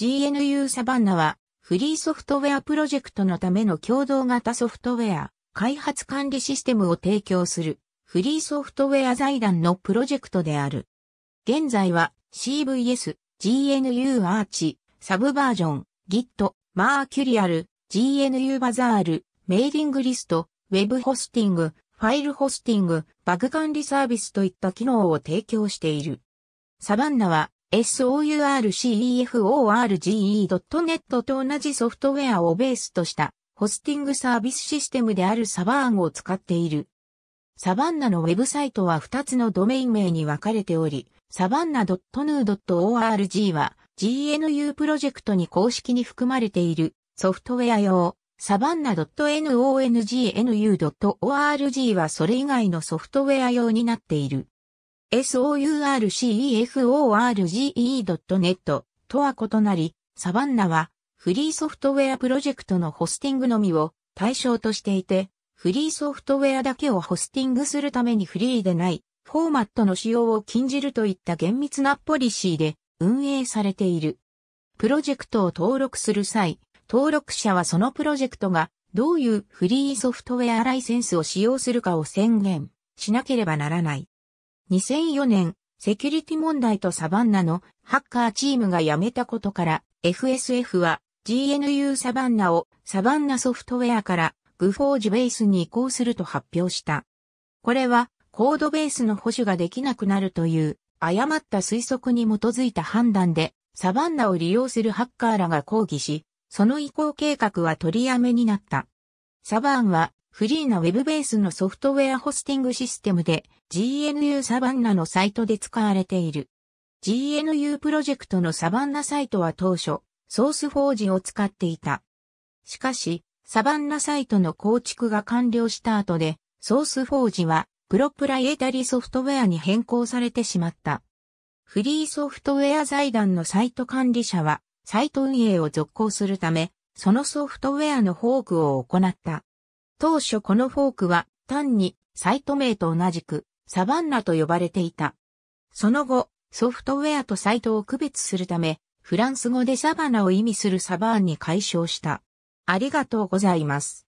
GNU サバンナはフリーソフトウェアプロジェクトのための共同型ソフトウェア開発管理システムを提供するフリーソフトウェア財団のプロジェクトである。現在は CVS、GNU アーチ、サブバージョン、Git、マーキュリアル、GNU バザール、メーリングリスト、ウェブホスティング、ファイルホスティング、バグ管理サービスといった機能を提供している。サバンナは sourcefo.rge.net と同じソフトウェアをベースとしたホスティングサービスシステムであるサバーンを使っている。サバンナのウェブサイトは2つのドメイン名に分かれており、サバンナ .nu.org は GNU プロジェクトに公式に含まれているソフトウェア用、サバンナ .nongnu.org はそれ以外のソフトウェア用になっている。sourceforge.net とは異なり、サバンナはフリーソフトウェアプロジェクトのホスティングのみを対象としていて、フリーソフトウェアだけをホスティングするためにフリーでないフォーマットの使用を禁じるといった厳密なポリシーで運営されている。プロジェクトを登録する際、登録者はそのプロジェクトがどういうフリーソフトウェアライセンスを使用するかを宣言しなければならない。2004年、セキュリティ問題とサバンナのハッカーチームが辞めたことから、FSF は GNU サバンナをサバンナソフトウェアからグフォージベースに移行すると発表した。これはコードベースの保守ができなくなるという誤った推測に基づいた判断でサバンナを利用するハッカーらが抗議し、その移行計画は取りやめになった。サバーンはフリーな Web ベースのソフトウェアホスティングシステムで GNU サバンナのサイトで使われている。GNU プロジェクトのサバンナサイトは当初、ソースフォージを使っていた。しかし、サバンナサイトの構築が完了した後で、ソースフォージはプロプライエタリソフトウェアに変更されてしまった。フリーソフトウェア財団のサイト管理者は、サイト運営を続行するため、そのソフトウェアのフォークを行った。当初このフォークは単にサイト名と同じくサバンナと呼ばれていた。その後、ソフトウェアとサイトを区別するため、フランス語でサバナを意味するサバーンに解消した。ありがとうございます。